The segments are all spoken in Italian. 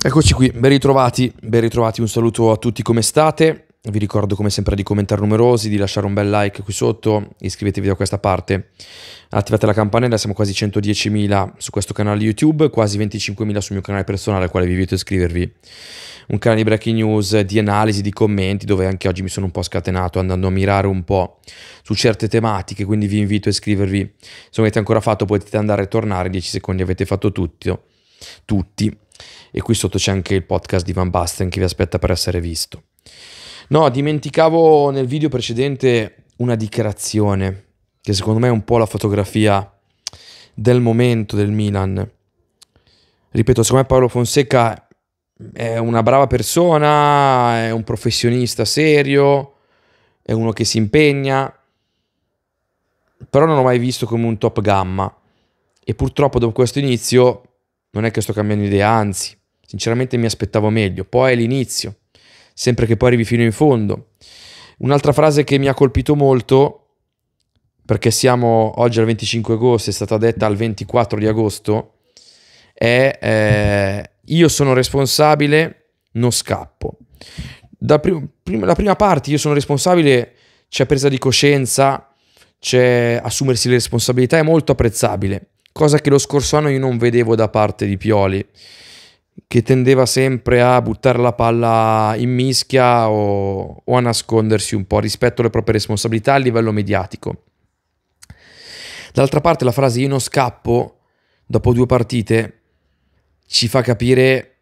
Eccoci qui, ben ritrovati, ben ritrovati, un saluto a tutti come state, vi ricordo come sempre di commentare numerosi, di lasciare un bel like qui sotto, iscrivetevi da questa parte, attivate la campanella, siamo quasi 110.000 su questo canale YouTube, quasi 25.000 sul mio canale personale al quale vi invito a iscrivervi, un canale di breaking news, di analisi, di commenti, dove anche oggi mi sono un po' scatenato andando a mirare un po' su certe tematiche, quindi vi invito a iscrivervi, se non avete ancora fatto potete andare e tornare, in 10 secondi avete fatto tutto, tutti e qui sotto c'è anche il podcast di Van Basten che vi aspetta per essere visto. No, dimenticavo nel video precedente una dichiarazione che secondo me è un po' la fotografia del momento del Milan. Ripeto, secondo me Paolo Fonseca è una brava persona, è un professionista serio, è uno che si impegna, però non l'ho mai visto come un top gamma. E purtroppo dopo questo inizio non è che sto cambiando idea, anzi, sinceramente mi aspettavo meglio. Poi è l'inizio, sempre che poi arrivi fino in fondo. Un'altra frase che mi ha colpito molto, perché siamo oggi al 25 agosto, è stata detta al 24 di agosto, è eh, io sono responsabile, non scappo. Prim- prim- la prima parte, io sono responsabile, c'è presa di coscienza, c'è assumersi le responsabilità, è molto apprezzabile cosa che lo scorso anno io non vedevo da parte di Pioli, che tendeva sempre a buttare la palla in mischia o, o a nascondersi un po' rispetto alle proprie responsabilità a livello mediatico. D'altra parte la frase io non scappo dopo due partite ci fa capire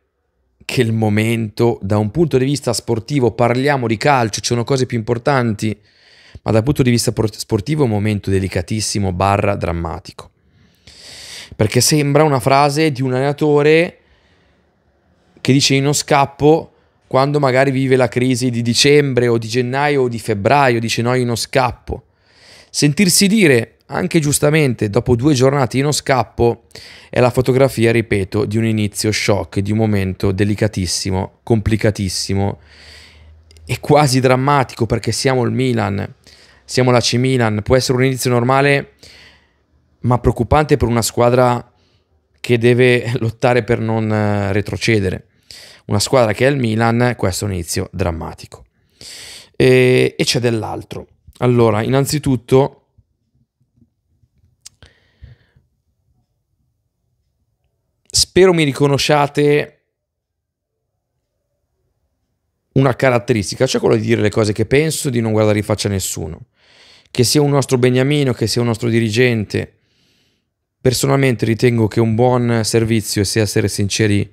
che il momento, da un punto di vista sportivo, parliamo di calcio, ci sono cose più importanti, ma dal punto di vista sportivo è un momento delicatissimo, barra drammatico. Perché sembra una frase di un allenatore che dice in uno scappo quando magari vive la crisi di dicembre o di gennaio o di febbraio, dice no in uno scappo. Sentirsi dire, anche giustamente, dopo due giornate in uno scappo, è la fotografia, ripeto, di un inizio shock, di un momento delicatissimo, complicatissimo e quasi drammatico perché siamo il Milan, siamo la C Milan, può essere un inizio normale ma preoccupante per una squadra che deve lottare per non eh, retrocedere. Una squadra che è il Milan, questo è un inizio drammatico. E, e c'è dell'altro. Allora, innanzitutto... Spero mi riconosciate una caratteristica, cioè quello di dire le cose che penso, di non guardare in faccia a nessuno. Che sia un nostro beniamino, che sia un nostro dirigente, Personalmente ritengo che un buon servizio sia essere sinceri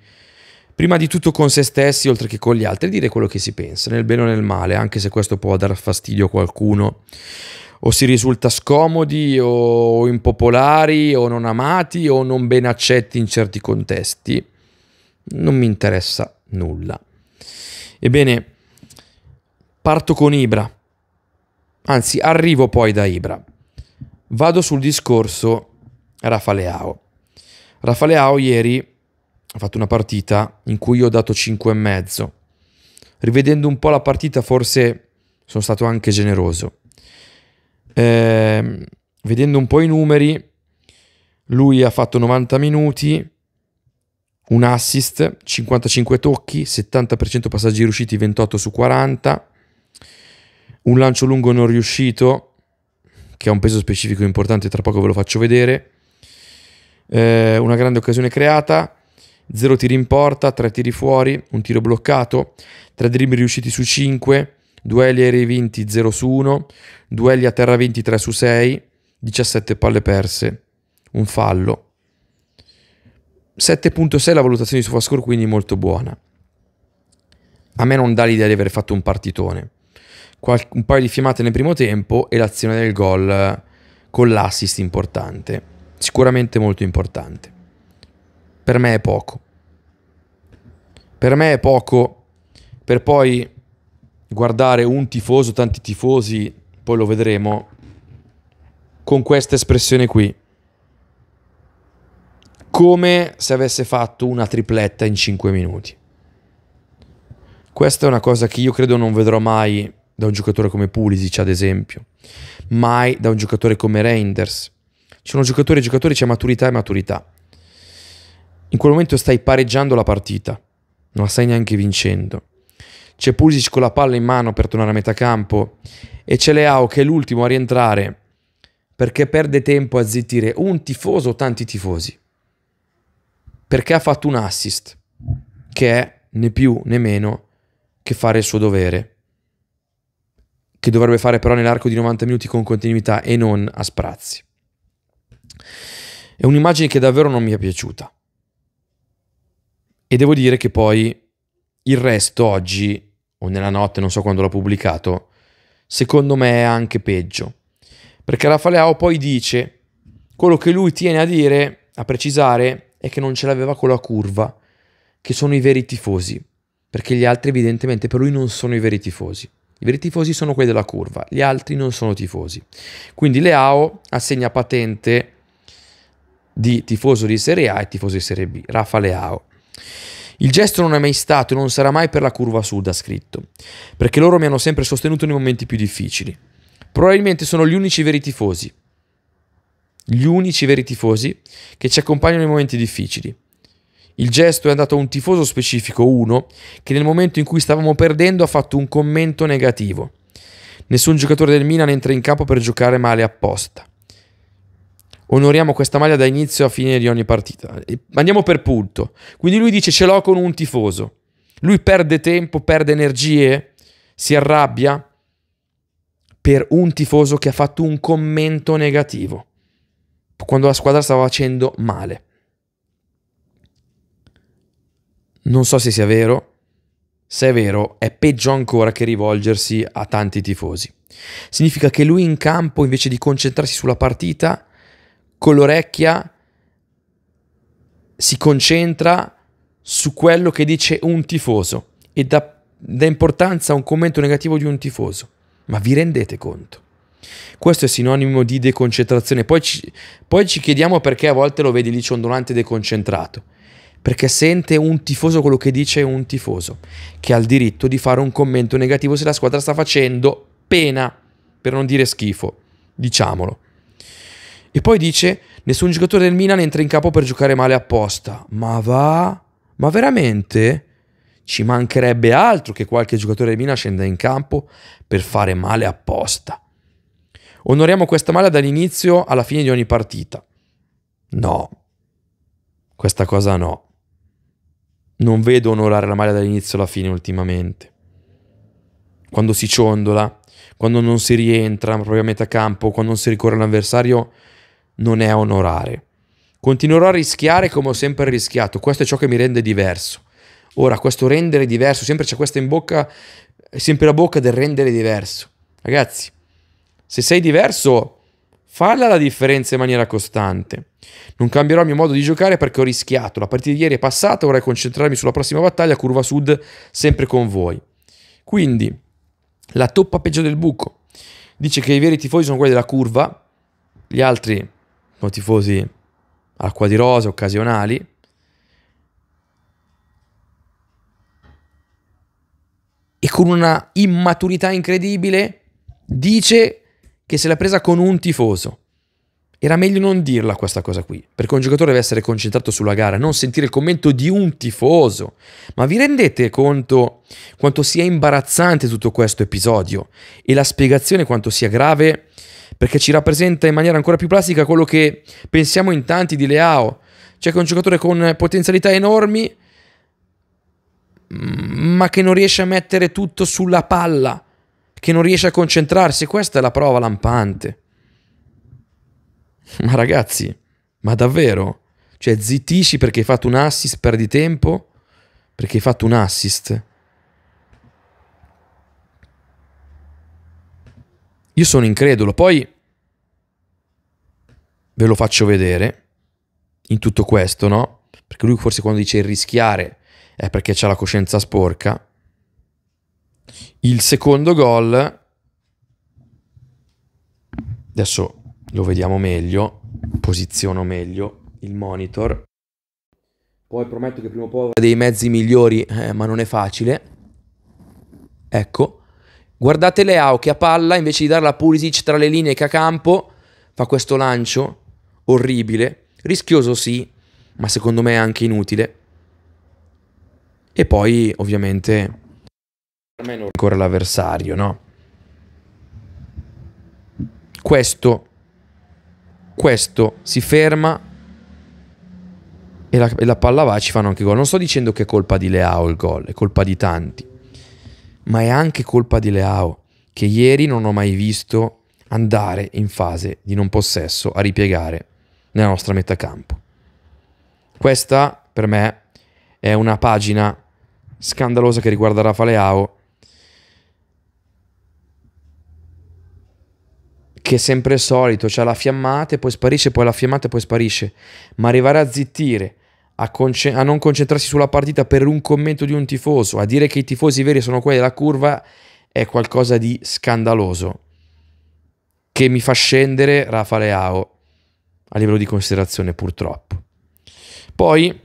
prima di tutto con se stessi oltre che con gli altri, dire quello che si pensa, nel bene o nel male, anche se questo può dar fastidio a qualcuno o si risulta scomodi o impopolari o non amati o non ben accetti in certi contesti. Non mi interessa nulla. Ebbene, parto con Ibra, anzi arrivo poi da Ibra. Vado sul discorso Rafa Leao. Rafa Leao ieri ha fatto una partita in cui io ho dato 5,5. Rivedendo un po' la partita forse sono stato anche generoso. Eh, vedendo un po' i numeri, lui ha fatto 90 minuti, un assist, 55 tocchi, 70% passaggi riusciti, 28 su 40, un lancio lungo non riuscito, che ha un peso specifico importante, tra poco ve lo faccio vedere, eh, una grande occasione creata, zero tiri in porta, tre tiri fuori, un tiro bloccato, tre dribbling riusciti su 5, duelli aerei vinti 0 su 1, duelli a terra vinti 3 su 6, 17 palle perse, un fallo. 7.6 la valutazione di Sofascore quindi molto buona. A me non dà l'idea di aver fatto un partitone. Qual- un paio di fiammate nel primo tempo e l'azione del gol eh, con l'assist importante sicuramente molto importante. Per me è poco. Per me è poco per poi guardare un tifoso, tanti tifosi, poi lo vedremo, con questa espressione qui. Come se avesse fatto una tripletta in 5 minuti. Questa è una cosa che io credo non vedrò mai da un giocatore come Pulisic, ad esempio, mai da un giocatore come Reinders, ci sono giocatori e giocatori, c'è maturità e maturità. In quel momento stai pareggiando la partita, non la stai neanche vincendo. C'è Pulisic con la palla in mano per tornare a metà campo e c'è Leao che è l'ultimo a rientrare perché perde tempo a zittire un tifoso o tanti tifosi. Perché ha fatto un assist che è né più né meno che fare il suo dovere, che dovrebbe fare però nell'arco di 90 minuti con continuità e non a sprazzi. È un'immagine che davvero non mi è piaciuta. E devo dire che poi il resto oggi, o nella notte, non so quando l'ho pubblicato, secondo me è anche peggio. Perché Raffaeleao poi dice, quello che lui tiene a dire, a precisare, è che non ce l'aveva con la curva, che sono i veri tifosi. Perché gli altri evidentemente per lui non sono i veri tifosi. I veri tifosi sono quelli della curva, gli altri non sono tifosi. Quindi Leao assegna patente di tifoso di Serie A e tifoso di Serie B, Rafa Leao. Il gesto non è mai stato e non sarà mai per la curva sud, ha scritto, perché loro mi hanno sempre sostenuto nei momenti più difficili. Probabilmente sono gli unici veri tifosi, gli unici veri tifosi che ci accompagnano nei momenti difficili. Il gesto è andato a un tifoso specifico, uno, che nel momento in cui stavamo perdendo ha fatto un commento negativo. Nessun giocatore del Milan entra in campo per giocare male apposta onoriamo questa maglia da inizio a fine di ogni partita. Andiamo per punto. Quindi lui dice ce l'ho con un tifoso. Lui perde tempo, perde energie, si arrabbia per un tifoso che ha fatto un commento negativo quando la squadra stava facendo male. Non so se sia vero, se è vero è peggio ancora che rivolgersi a tanti tifosi. Significa che lui in campo invece di concentrarsi sulla partita con l'orecchia si concentra su quello che dice un tifoso e dà, dà importanza a un commento negativo di un tifoso. Ma vi rendete conto? Questo è sinonimo di deconcentrazione. Poi ci, poi ci chiediamo perché a volte lo vedi lì ciondolante deconcentrato. Perché sente un tifoso quello che dice un tifoso, che ha il diritto di fare un commento negativo se la squadra sta facendo pena, per non dire schifo, diciamolo. E poi dice, nessun giocatore del Milan entra in campo per giocare male apposta. Ma va? Ma veramente? Ci mancherebbe altro che qualche giocatore del Milan scenda in campo per fare male apposta. Onoriamo questa maglia dall'inizio alla fine di ogni partita. No, questa cosa no. Non vedo onorare la maglia dall'inizio alla fine ultimamente. Quando si ciondola, quando non si rientra proprio a metà campo, quando non si ricorre all'avversario, non è onorare. Continuerò a rischiare come ho sempre rischiato, questo è ciò che mi rende diverso. Ora, questo rendere diverso, sempre c'è questa in bocca, è sempre la bocca del rendere diverso. Ragazzi, se sei diverso, falla la differenza in maniera costante. Non cambierò il mio modo di giocare perché ho rischiato. La partita di ieri è passata, vorrei concentrarmi sulla prossima battaglia, curva sud, sempre con voi. Quindi, la toppa peggio del buco. Dice che i veri tifosi sono quelli della curva, gli altri sono tifosi acqua di rose, occasionali. E con una immaturità incredibile dice che se l'ha presa con un tifoso. Era meglio non dirla questa cosa qui, perché un giocatore deve essere concentrato sulla gara, non sentire il commento di un tifoso. Ma vi rendete conto quanto sia imbarazzante tutto questo episodio e la spiegazione quanto sia grave perché ci rappresenta in maniera ancora più plastica quello che pensiamo in tanti di Leao, cioè che è un giocatore con potenzialità enormi, mm, ma che non riesce a mettere tutto sulla palla, che non riesce a concentrarsi. Questa è la prova lampante. Ma ragazzi, ma davvero? Cioè, zittisci perché hai fatto un assist, perdi tempo? Perché hai fatto un assist? Io sono incredulo, poi ve lo faccio vedere in tutto questo, no? Perché lui forse quando dice rischiare è perché c'ha la coscienza sporca. Il secondo gol adesso lo vediamo meglio, posiziono meglio il monitor. Poi prometto che prima o poi avrò dei mezzi migliori, eh, ma non è facile. Ecco Guardate Leao che a palla, invece di darla a Pulisic tra le linee che a campo, fa questo lancio orribile, rischioso sì, ma secondo me anche inutile. E poi, ovviamente, ancora l'avversario, no? Questo, questo si ferma e la, e la palla va ci fanno anche gol. Non sto dicendo che è colpa di Leao il gol, è colpa di tanti ma è anche colpa di Leao, che ieri non ho mai visto andare in fase di non possesso a ripiegare nella nostra metacampo. Questa per me è una pagina scandalosa che riguarda Rafa Leao che è sempre solito, c'è cioè la fiammata e poi sparisce, poi la fiammata e poi sparisce, ma arrivare a zittire a, a, non concentrarsi sulla partita per un commento di un tifoso, a dire che i tifosi veri sono quelli della curva, è qualcosa di scandaloso. Che mi fa scendere Rafa Leao a livello di considerazione, purtroppo. Poi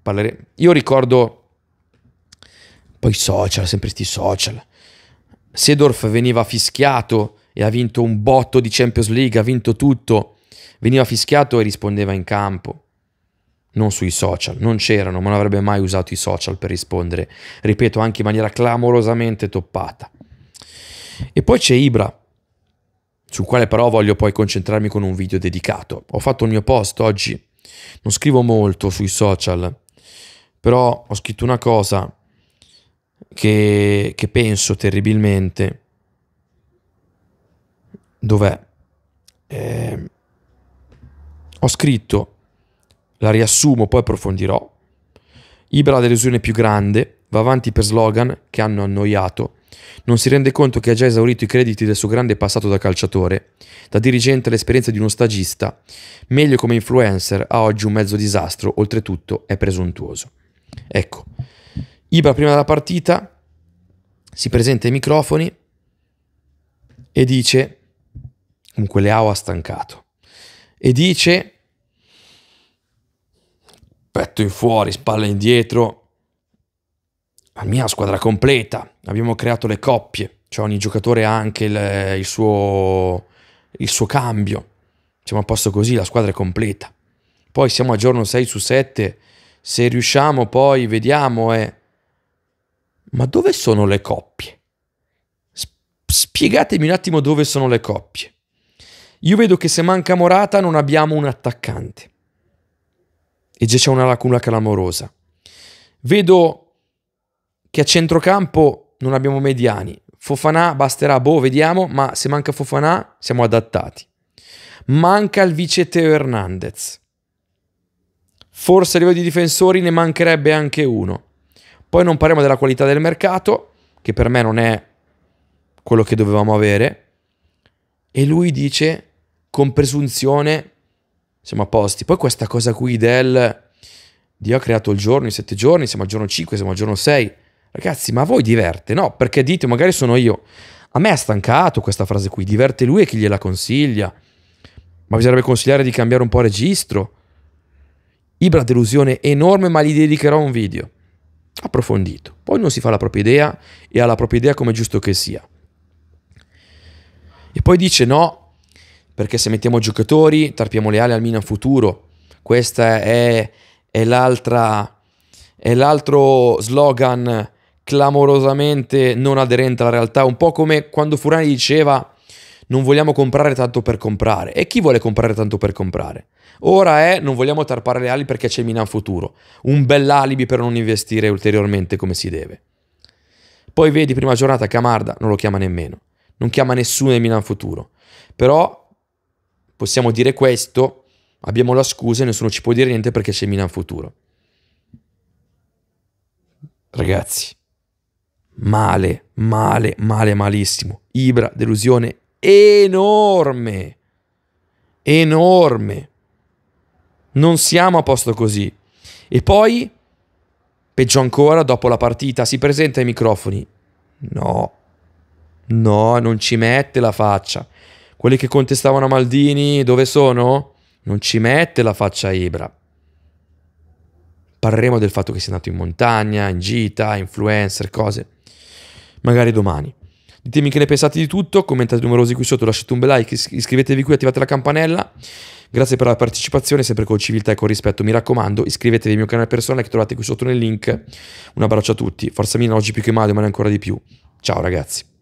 parleremo. Io ricordo poi social, sempre sti social. Sedorf veniva fischiato e ha vinto un botto di Champions League, ha vinto tutto. Veniva fischiato e rispondeva in campo non sui social, non c'erano, non avrebbe mai usato i social per rispondere, ripeto, anche in maniera clamorosamente toppata. E poi c'è Ibra, sul quale però voglio poi concentrarmi con un video dedicato. Ho fatto il mio post oggi, non scrivo molto sui social, però ho scritto una cosa che, che penso terribilmente. Dov'è? Eh, ho scritto la riassumo, poi approfondirò. Ibra ha delusione più grande, va avanti per slogan che hanno annoiato. Non si rende conto che ha già esaurito i crediti del suo grande passato da calciatore, da dirigente all'esperienza di uno stagista. Meglio come influencer, ha oggi un mezzo disastro, oltretutto è presuntuoso. Ecco, Ibra prima della partita si presenta ai microfoni e dice, comunque Leao ha stancato, e dice petto in fuori, spalla indietro. La mia squadra completa, abbiamo creato le coppie, cioè ogni giocatore ha anche il, il, suo, il suo cambio. Siamo a posto così, la squadra è completa. Poi siamo a giorno 6 su 7, se riusciamo poi vediamo e... Eh. Ma dove sono le coppie? Spiegatemi un attimo dove sono le coppie. Io vedo che se manca Morata non abbiamo un attaccante e già c'è una lacuna clamorosa. Vedo che a centrocampo non abbiamo mediani. Fofanà basterà, boh, vediamo, ma se manca Fofanà siamo adattati. Manca il vice Teo Hernandez. Forse a livello di difensori ne mancherebbe anche uno. Poi non parliamo della qualità del mercato, che per me non è quello che dovevamo avere. E lui dice con presunzione siamo a posti. Poi questa cosa qui del Dio ha creato il giorno in sette giorni, siamo al giorno 5, siamo al giorno 6. Ragazzi, ma a voi diverte? No, perché dite, magari sono io. A me ha stancato questa frase qui, diverte lui e chi gliela consiglia. Ma bisognerebbe consigliare di cambiare un po' registro. Ibra delusione enorme, ma gli dedicherò un video. Approfondito. Poi non si fa la propria idea e ha la propria idea come giusto che sia. E poi dice no, perché se mettiamo giocatori tarpiamo le ali al Milan futuro. questa è, è, è l'altro slogan clamorosamente non aderente alla realtà, un po' come quando Furani diceva non vogliamo comprare tanto per comprare. E chi vuole comprare tanto per comprare? Ora è non vogliamo tarpare le ali perché c'è il Milan futuro. Un bell'alibi per non investire ulteriormente come si deve. Poi vedi prima giornata Camarda non lo chiama nemmeno. Non chiama nessuno in Milan futuro. Però possiamo dire questo, abbiamo la scusa e nessuno ci può dire niente perché c'è Milan futuro. Ragazzi, male, male, male, malissimo. Ibra, delusione enorme, enorme. Non siamo a posto così. E poi, peggio ancora, dopo la partita si presenta ai microfoni. No, no, non ci mette la faccia quelli che contestavano Maldini, dove sono? Non ci mette la faccia Ibra. Parleremo del fatto che sia andato in montagna, in gita, influencer, cose. Magari domani. Ditemi che ne pensate di tutto, commentate numerosi qui sotto, lasciate un bel like, iscrivetevi qui, attivate la campanella. Grazie per la partecipazione, sempre con civiltà e con rispetto. Mi raccomando, iscrivetevi al mio canale personale che trovate qui sotto nel link. Un abbraccio a tutti. Forza Mina oggi più che mai, domani ancora di più. Ciao ragazzi.